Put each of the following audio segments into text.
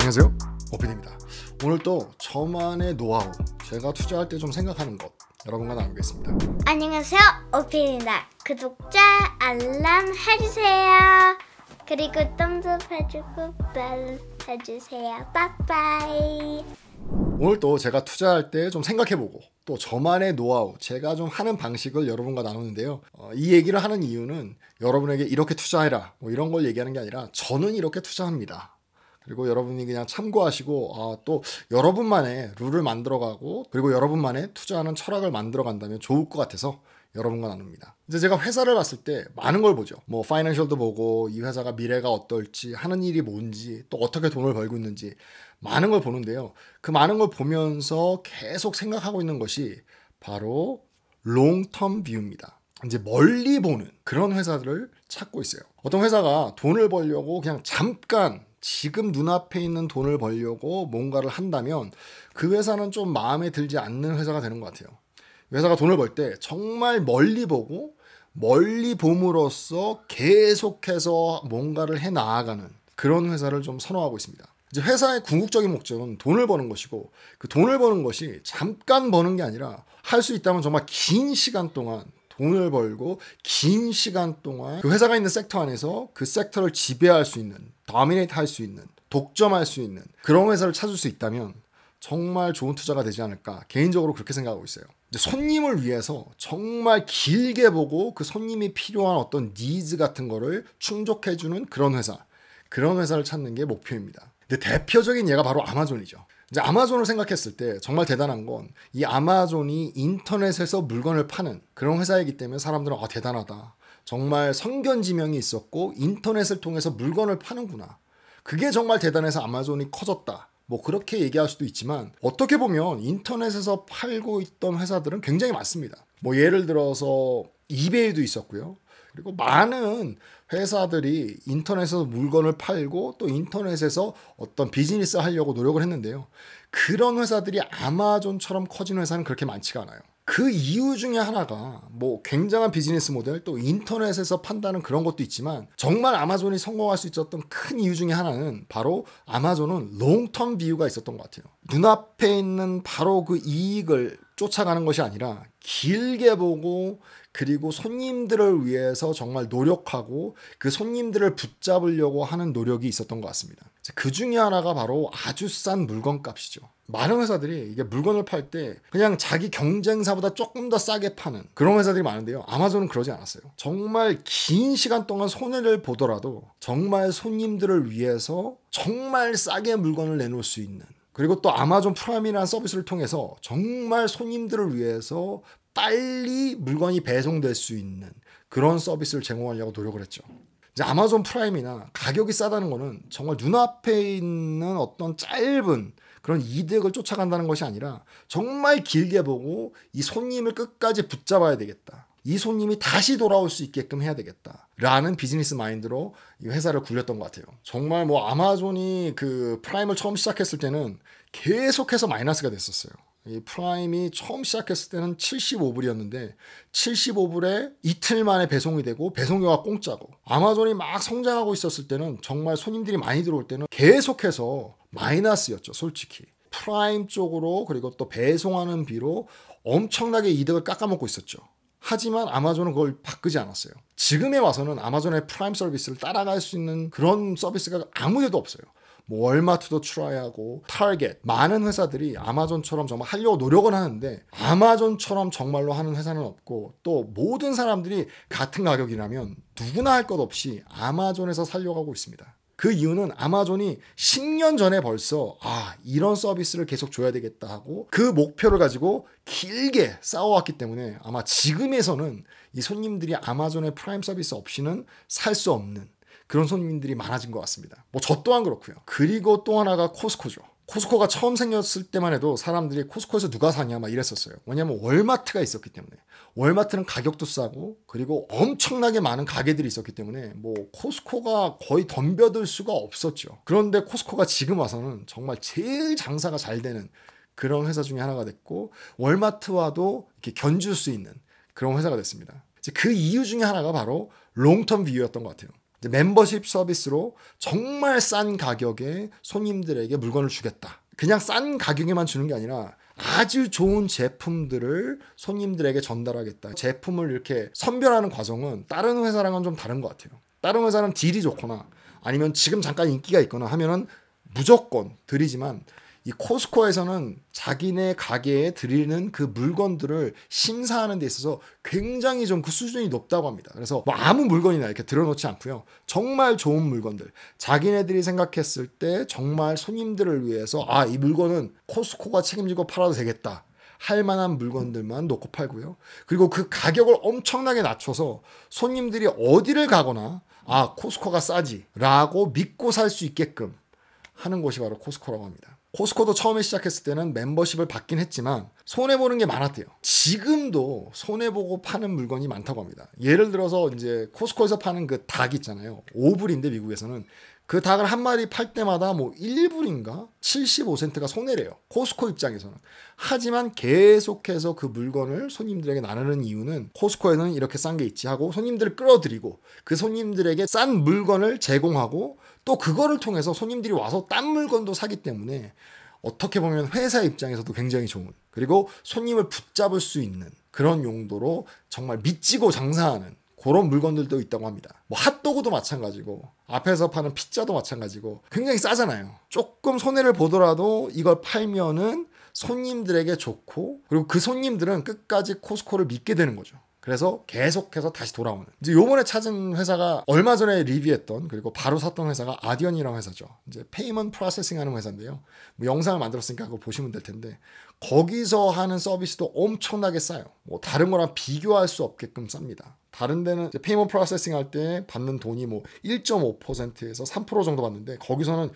안녕하세요 오피디입니다 오늘 또 저만의 노하우 제가 투자할 때 좀 생각하는 것 여러분과 나누겠습니다 안녕하세요 오피디입니다 구독자 알람 해주세요 그리고 덤좀 해주고 빨 해주세요 빠빠이 음. 오늘 또 제가 투자할 때 좀 생각해보고 또 저만의 노하우, 제가 좀 하는 방식을 여러분과 나누는데요. 어, 이 얘기를 하는 이유는 여러분에게 이렇게 투자해라 뭐 이런 걸 얘기하는 게 아니라 저는 이렇게 투자합니다. 그리고 여러분이 그냥 참고하시고 아, 또 여러분만의 룰을 만들어가고 그리고 여러분만의 투자하는 철학을 만들어간다면 좋을 것 같아서 여러분과 나눕니다. 이제 제가 회사를 갔을때 많은 걸 보죠. 뭐 파이낸셜도 보고 이 회사가 미래가 어떨지 하는 일이 뭔지 또 어떻게 돈을 벌고 있는지 많은 걸 보는데요. 그 많은 걸 보면서 계속 생각하고 있는 것이 바로 롱텀 뷰입니다. 이제 멀리 보는 그런 회사들을 찾고 있어요. 어떤 회사가 돈을 벌려고 그냥 잠깐 지금 눈앞에 있는 돈을 벌려고 뭔가를 한다면 그 회사는 좀 마음에 들지 않는 회사가 되는 것 같아요. 회사가 돈을 벌 때 정말 멀리 보고 멀리 봄으로써 계속해서 뭔가를 해 나아가는 그런 회사를 좀 선호하고 있습니다. 이제 회사의 궁극적인 목적은 돈을 버는 것이고 그 돈을 버는 것이 잠깐 버는 게 아니라 할 수 있다면 정말 긴 시간 동안 돈을 벌고 긴 시간 동안 그 회사가 있는 섹터 안에서 그 섹터를 지배할 수 있는 다미네이트 할 수 있는 독점할 수 있는 그런 회사를 찾을 수 있다면 정말 좋은 투자가 되지 않을까 개인적으로 그렇게 생각하고 있어요. 손님을 위해서 정말 길게 보고 그 손님이 필요한 어떤 니즈 같은 거를 충족해주는 그런 회사, 그런 회사를 찾는 게 목표입니다. 근데 대표적인 예가 바로 아마존이죠. 이제 아마존을 생각했을 때 정말 대단한 건 이 아마존이 인터넷에서 물건을 파는 그런 회사이기 때문에 사람들은 아 대단하다. 정말 성견지명이 있었고 인터넷을 통해서 물건을 파는구나. 그게 정말 대단해서 아마존이 커졌다. 뭐 그렇게 얘기할 수도 있지만 어떻게 보면 인터넷에서 팔고 있던 회사들은 굉장히 많습니다. 뭐 예를 들어서 이베이도 있었고요. 그리고 많은 회사들이 인터넷에서 물건을 팔고 또 인터넷에서 어떤 비즈니스 하려고 노력을 했는데요. 그런 회사들이 아마존처럼 커진 회사는 그렇게 많지가 않아요. 그 이유 중에 하나가 뭐 굉장한 비즈니스 모델 또 인터넷에서 판다는 그런 것도 있지만 정말 아마존이 성공할 수 있었던 큰 이유 중에 하나는 바로 아마존은 롱텀 비유가 있었던 것 같아요. 눈앞에 있는 바로 그 이익을 쫓아가는 것이 아니라 길게 보고 그리고 손님들을 위해서 정말 노력하고 그 손님들을 붙잡으려고 하는 노력이 있었던 것 같습니다. 그 중에 하나가 바로 아주 싼 물건 값이죠. 많은 회사들이 이게 물건을 팔 때 그냥 자기 경쟁사보다 조금 더 싸게 파는 그런 회사들이 많은데요. 아마존은 그러지 않았어요. 정말 긴 시간 동안 손해를 보더라도 정말 손님들을 위해서 정말 싸게 물건을 내놓을 수 있는 그리고 또 아마존 프라임이라는 서비스를 통해서 정말 손님들을 위해서 빨리 물건이 배송될 수 있는 그런 서비스를 제공하려고 노력을 했죠. 이제 아마존 프라임이나 가격이 싸다는 거는 정말 눈앞에 있는 어떤 짧은 그런 이득을 쫓아간다는 것이 아니라 정말 길게 보고 이 손님을 끝까지 붙잡아야 되겠다. 이 손님이 다시 돌아올 수 있게끔 해야 되겠다. 라는 비즈니스 마인드로 이 회사를 굴렸던 것 같아요. 정말 뭐 아마존이 그 프라임을 처음 시작했을 때는 계속해서 마이너스가 됐었어요. 이 프라임이 처음 시작했을 때는 75불이었는데 75불에 이틀 만에 배송이 되고 배송료가 공짜고 아마존이 막 성장하고 있었을 때는 정말 손님들이 많이 들어올 때는 계속해서 마이너스였죠 솔직히 프라임 쪽으로 그리고 또 배송하는 비로 엄청나게 이득을 깎아먹고 있었죠 하지만 아마존은 그걸 바꾸지 않았어요 지금에 와서는 아마존의 프라임 서비스를 따라갈 수 있는 그런 서비스가 아무 데도 없어요 뭐 월마트도 출하하고 타겟 많은 회사들이 아마존처럼 정말 하려고 노력은 하는데 아마존처럼 정말로 하는 회사는 없고 또 모든 사람들이 같은 가격이라면 누구나 할 것 없이 아마존에서 살려고 하고 있습니다. 그 이유는 아마존이 10년 전에 벌써 아 이런 서비스를 계속 줘야 되겠다 하고 그 목표를 가지고 길게 싸워왔기 때문에 아마 지금에서는 이 손님들이 아마존의 프라임 서비스 없이는 살 수 없는 그런 손님들이 많아진 것 같습니다. 뭐 저 또한 그렇고요. 그리고 또 하나가 코스코죠. 코스코가 처음 생겼을 때만 해도 사람들이 코스코에서 누가 사냐 막 이랬었어요. 왜냐면 월마트가 있었기 때문에 월마트는 가격도 싸고 그리고 엄청나게 많은 가게들이 있었기 때문에 뭐 코스코가 거의 덤벼들 수가 없었죠. 그런데 코스코가 지금 와서는 정말 제일 장사가 잘 되는 그런 회사 중에 하나가 됐고 월마트와도 이렇게 견줄 수 있는 그런 회사가 됐습니다. 이제 그 이유 중에 하나가 바로 롱텀 뷰였던것 같아요. 멤버십 서비스로 정말 싼 가격에 손님들에게 물건을 주겠다. 그냥 싼 가격에만 주는 게 아니라 아주 좋은 제품들을 손님들에게 전달하겠다. 제품을 이렇게 선별하는 과정은 다른 회사랑은 좀 다른 것 같아요. 다른 회사는 딜이 좋거나 아니면 지금 잠깐 인기가 있거나 하면은 무조건 드리지만 이 코스코에서는 자기네 가게에 드리는 그 물건들을 심사하는 데 있어서 굉장히 좀 그 수준이 높다고 합니다. 그래서 뭐 아무 물건이나 이렇게 들어놓지 않고요. 정말 좋은 물건들. 자기네들이 생각했을 때 정말 손님들을 위해서 아, 이 물건은 코스코가 책임지고 팔아도 되겠다. 할 만한 물건들만 놓고 팔고요. 그리고 그 가격을 엄청나게 낮춰서 손님들이 어디를 가거나 아, 코스코가 싸지라고 믿고 살 수 있게끔 하는 곳이 바로 코스코라고 합니다. 코스코도 처음에 시작했을 때는 멤버십을 받긴 했지만 손해보는 게 많았대요. 지금도 손해보고 파는 물건이 많다고 합니다. 예를 들어서 이제 코스코에서 파는 그 닭 있잖아요. 오블인데 미국에서는 그 닭을 한 마리 팔 때마다 뭐 1불인가 75센트가 손해래요. 코스코 입장에서는. 하지만 계속해서 그 물건을 손님들에게 나누는 이유는 코스코에는 이렇게 싼 게 있지 하고 손님들을 끌어들이고 그 손님들에게 싼 물건을 제공하고 또 그거를 통해서 손님들이 와서 딴 물건도 사기 때문에 어떻게 보면 회사 입장에서도 굉장히 좋은 그리고 손님을 붙잡을 수 있는 그런 용도로 정말 미치고 장사하는 그런 물건들도 있다고 합니다. 뭐 핫도그도 마찬가지고 앞에서 파는 피자도 마찬가지고 굉장히 싸잖아요. 조금 손해를 보더라도 이걸 팔면은 손님들에게 좋고 그리고 그 손님들은 끝까지 코스코를 믿게 되는 거죠. 그래서 계속해서 다시 돌아오는. 이제 요번에 찾은 회사가 얼마 전에 리뷰했던 그리고 바로 샀던 회사가 아디언이라는 회사죠. 이제 페이먼 프로세싱 하는 회사인데요. 뭐 영상을 만들었으니까 그거 보시면 될 텐데 거기서 하는 서비스도 엄청나게 싸요. 뭐 다른 거랑 비교할 수 없게끔 쌉니다. 다른 데는 페이먼 프로세싱 할 때 받는 돈이 뭐 1.5%에서 3% 정도 받는데 거기서는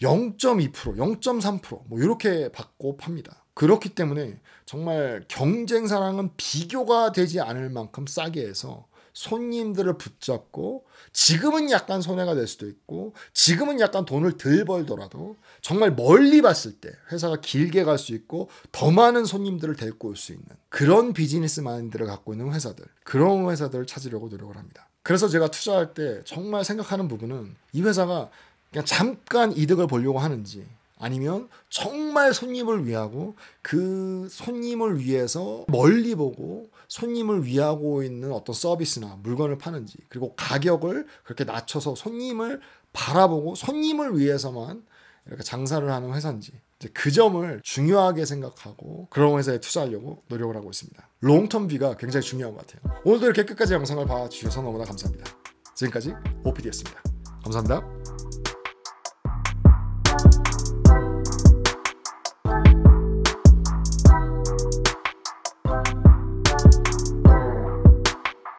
0.2%, 0.3%뭐 이렇게 받고 팝니다. 그렇기 때문에 정말 경쟁사랑은 비교가 되지 않을 만큼 싸게 해서 손님들을 붙잡고 지금은 약간 손해가 될 수도 있고 지금은 약간 돈을 덜 벌더라도 정말 멀리 봤을 때 회사가 길게 갈 수 있고 더 많은 손님들을 데리고 올 수 있는 그런 비즈니스 마인드를 갖고 있는 회사들 그런 회사들을 찾으려고 노력을 합니다. 그래서 제가 투자할 때 정말 생각하는 부분은 이 회사가 그냥 잠깐 이득을 보려고 하는지 아니면 정말 손님을 위하고 그 손님을 위해서 멀리 보고 손님을 위하고 있는 어떤 서비스나 물건을 파는지 그리고 가격을 그렇게 낮춰서 손님을 바라보고 손님을 위해서만 이렇게 장사를 하는 회사인지 그 점을 중요하게 생각하고 그런 회사에 투자하려고 노력을 하고 있습니다. 롱텀 비가 굉장히 중요한 것 같아요. 오늘도 이렇게 끝까지 영상을 봐주셔서 너무나 감사합니다. 지금까지 OPD였습니다. 감사합니다.